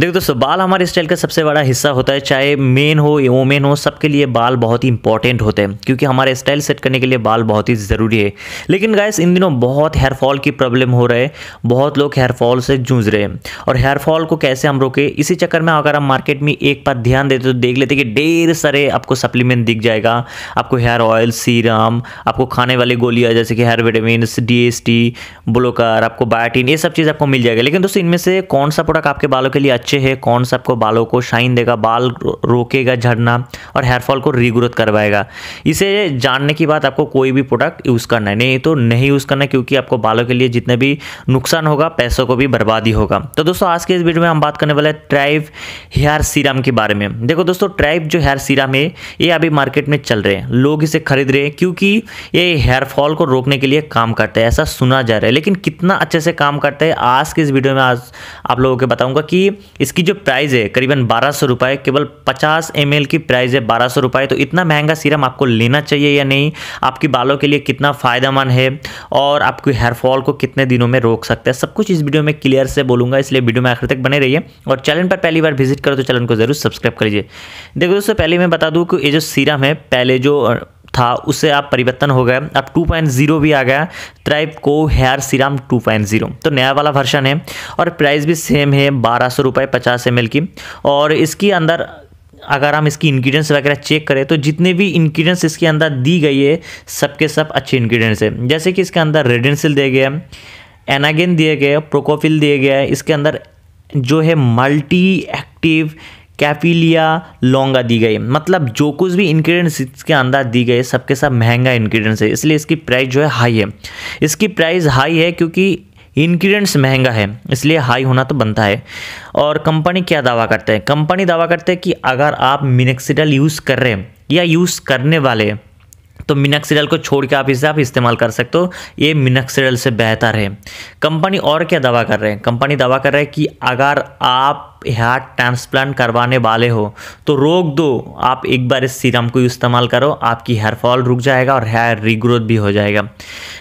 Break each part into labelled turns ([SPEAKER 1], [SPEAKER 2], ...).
[SPEAKER 1] देखो दोस्तों बाल हमारे स्टाइल का सबसे बड़ा हिस्सा होता है चाहे मेन हो या वोमेन हो सबके लिए बाल बहुत ही इंपॉर्टेंट होते हैं क्योंकि हमारे स्टाइल सेट करने के लिए बाल बहुत ही ज़रूरी है लेकिन गायस इन दिनों बहुत हेयर फॉल की प्रॉब्लम हो रहे बहुत लोग हेयर फॉल से जूझ रहे हैं और हेयर फॉल को कैसे हम रोके इसी चक्कर में अगर हम मार्केट में एक बार ध्यान देते तो देख लेते कि ढेर सारे आपको सप्लीमेंट दिख जाएगा आपको हेयर ऑयल सीरम आपको खाने वाली गोलियाँ जैसे कि hair vitamin D S T आपको बायोटिन ये सब चीज़ आपको मिल जाएगा लेकिन दोस्तों इनमें से कौन सा प्रोडक्ट आपके बालों के लिए अच्छा अच्छे हैं कौन सा आपको बालों को शाइन देगा बाल रोकेगा झड़ना और हेयरफॉल को रीग्रोथ करवाएगा इसे जानने की बात आपको कोई भी प्रोडक्ट यूज़ करना है नहीं तो नहीं यूज़ करना क्योंकि आपको बालों के लिए जितने भी नुकसान होगा पैसों को भी बर्बादी होगा तो दोस्तों आज के इस वीडियो में हम बात करने वाले हैं ट्राइव हेयर सीरम के बारे में देखो दोस्तों ट्राइव जो हेयर सीरम है ये अभी मार्केट में चल रहे हैं लोग इसे खरीद रहे हैं क्योंकि ये हेयर फॉल को रोकने के लिए काम करता है ऐसा सुना जा रहा है लेकिन कितना अच्छे से काम करता है आज के इस वीडियो में आज आप लोगों को बताऊंगा कि इसकी जो प्राइस है करीबन बारह सौ रुपये केवल पचास एम की प्राइस है बारह सौ रुपये तो इतना महंगा सीरम आपको लेना चाहिए या नहीं आपके बालों के लिए कितना फ़ायदेमंद है और आपके हेयरफॉल को कितने दिनों में रोक सकते हैं सब कुछ इस वीडियो में क्लियर से बोलूँगा इसलिए वीडियो में आखिर तक बने रहिए और चैनल पर पहली बार विजिट करो तो चैनल को ज़रूर सब्सक्राइब कर लीजिए देखो दोस्तों पहले मैं बता दूँ कि ये जो सीरम है पहले जो था उससे आप परिवर्तन हो गए अब 2.0 भी आ गया ट्राइप को हेयर सीराम 2.0 तो नया वाला वर्षन है और प्राइस भी सेम है बारह सौ रुपये पचास एम की और इसके अंदर अगर हम इसकी इंग्रेडिएंट्स वगैरह चेक करें तो जितने भी इंग्रेडिएंट्स इसके अंदर दी गई है सबके सब अच्छे इंग्रेडिएंट्स है जैसे कि इसके अंदर रेडेंसिल दिए गए एनागेन दिए गए प्रोकोफिल दिए गए इसके अंदर जो है मल्टी एक्टिव कैपिलिया लौंगा दी गई मतलब जो कुछ भी इन्ग्रीडियंट्स इसके अंदर दी गए सबके साथ महंगा इन्ग्रीडियंट्स है इसलिए इसकी प्राइस जो है हाई है इसकी प्राइस हाई है क्योंकि इन्ग्रीडियंट्स महंगा है इसलिए हाई होना तो बनता है और कंपनी क्या दावा करते हैं कंपनी दावा करते हैं कि अगर आप मिनक्सीडल यूज़ कर रहे हैं या यूज़ करने वाले तो मिनक्सिडल को छोड़ के आप इसे आप इस्तेमाल कर सकते हो ये मिनक्सिडल से बेहतर है कंपनी और क्या दावा कर रहे हैं कंपनी दावा कर रहे हैं कि अगर आप हार्ट ट्रांसप्लांट करवाने वाले हो तो रोक दो आप एक बार इस सीरम को इस्तेमाल करो आपकी हेयर फॉल रुक जाएगा और हेयर रीग्रोथ भी हो जाएगा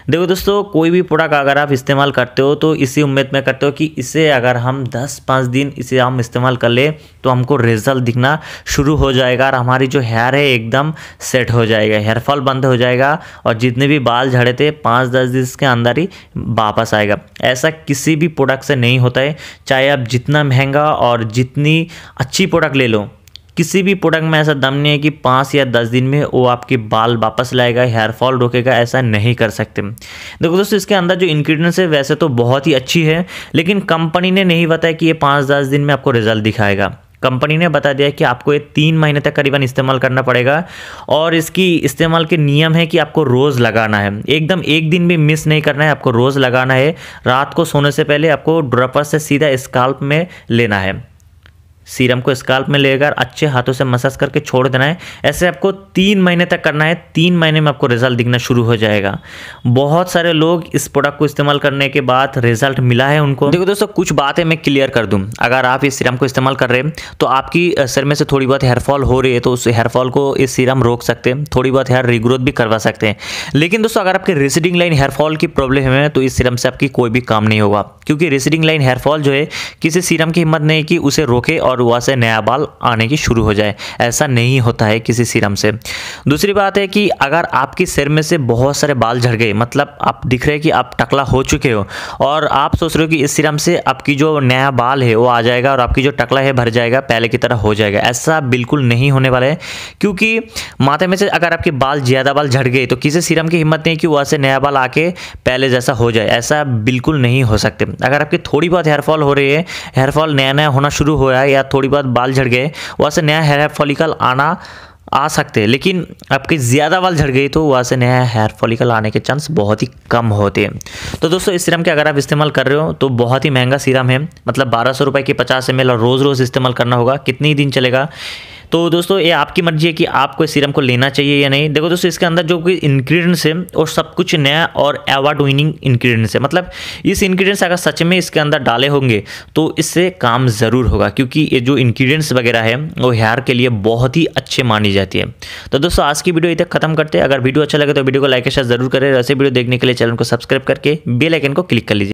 [SPEAKER 1] देखो दोस्तों कोई भी प्रोडक्ट अगर आप इस्तेमाल करते हो तो इसी उम्मीद में करते हो कि इसे अगर हम दस पाँच दिन इसे हम इस्तेमाल कर ले तो हमको रिजल्ट दिखना शुरू हो जाएगा और हमारी जो हेयर है एकदम सेट हो जाएगा हेयर फॉल बंद हो जाएगा और जितने भी बाल झड़े थे पाँच दस दिन के अंदर ही वापस आएगा ऐसा किसी भी प्रोडक्ट से नहीं होता है चाहे आप जितना महंगा और और जितनी अच्छी प्रोडक्ट ले लो किसी भी प्रोडक्ट में ऐसा दम नहीं है कि पाँच या दस दिन में वो आपके बाल वापस लाएगा हेयर फॉल रोकेगा ऐसा नहीं कर सकते देखो दोस्तों इसके अंदर जो इंग्रेडिएंट्स है वैसे तो बहुत ही अच्छी है लेकिन कंपनी ने नहीं बताया कि ये पाँच दस दिन में आपको रिजल्ट दिखाएगा कंपनी ने बता दिया कि आपको ये तीन महीने तक करीबन इस्तेमाल करना पड़ेगा और इसकी इस्तेमाल के नियम है कि आपको रोज़ लगाना है एकदम एक दिन भी मिस नहीं करना है आपको रोज़ लगाना है रात को सोने से पहले आपको ड्रपर से सीधा स्काल्प में लेना है सीरम को स्काल्प में लेकर अच्छे हाथों से मसाज करके छोड़ देना है ऐसे आपको तीन महीने तक करना है तीन महीने में आपको रिजल्ट दिखना शुरू हो जाएगा बहुत सारे लोग इस प्रोडक्ट को इस्तेमाल करने के बाद रिजल्ट मिला है उनको देखो दोस्तों कुछ बातें मैं क्लियर कर दूं अगर आप इस सीरम को इस्तेमाल कर रहे हैं तो आपकी सर में से थोड़ी बहुत हेयरफॉल हो रही है तो उस हेयरफॉल को इस सीरम रोक सकते हैं थोड़ी बहुत हेयर रिग्रोथ भी करवा सकते हैं लेकिन दोस्तों अगर आपकी रिसिडिंग लाइन हेयरफॉल की प्रॉब्लम है तो इस सीरम से आपकी कोई भी काम नहीं होगा क्योंकि रिसिडिंग लाइन हेयरफॉल जो है किसी सीरम की हिम्मत नहीं कि उसे रोके और और वहाँ से नया बाल आने की शुरू हो जाए ऐसा नहीं होता है किसी सीरम से दूसरी बात है कि अगर आपकी सिर में से बहुत सारे बाल झड़ गए मतलब आप दिख रहे कि आप टकला हो चुके हो और आप सोच रहे हो कि इस सीरम से आपकी जो नया बाल है वो आ जाएगा और आपकी जो टकला है भर जाएगा पहले की तरह हो जाएगा ऐसा बिल्कुल नहीं होने वाला है क्योंकि माथे में से अगर आपके बाल ज़्यादा बाल झड़ गए तो किसी सीरम की हिम्मत नहीं कि वहाँ से नया बाल आके पहले जैसा हो जाए ऐसा बिल्कुल नहीं हो सकते अगर आपकी थोड़ी बहुत हेयरफॉल हो रही है हेयरफॉल नया नया होना शुरू हो रहा है या या थोड़ी बहुत बाल झड़ गए वहाँ से नया हेयर फॉलिकल आना आ सकते हैं लेकिन आपके ज़्यादा बाल झड़ गई तो वहाँ से नया हेयर फॉलिकल आने के चांस बहुत ही कम होते हैं तो दोस्तों इस सीरम के अगर आप इस्तेमाल कर रहे हो तो बहुत ही महंगा सीरम है मतलब बारह सौ रुपये की पचास एम और रोज़ रोज़ इस्तेमाल करना होगा कितने दिन चलेगा तो दोस्तों ये आपकी मर्जी है कि आपको इस सीरम को लेना चाहिए या नहीं देखो दोस्तों इसके अंदर जो कि इन्ग्रीडियंट्स है और सब कुछ नया और अवार्ड विनिंग इन्ग्रीडियंट्स है मतलब इस इन्ग्रीडियंट्स अगर सच में इसके अंदर डाले होंगे तो इससे काम ज़रूर होगा क्योंकि ये जो इन्ग्रीडियंट्स वगैरह है वो हेयर के लिए बहुत ही अच्छे मानी जाती है तो दोस्तों आज की वीडियो इतना खत्म करते हैं अगर वीडियो अच्छा लगे तो वीडियो को लाइक के जरूर करें ऐसे वीडियो देखने के लिए चैनल को सब्सक्राइब करके बेल आइकन को क्लिक कर लीजिए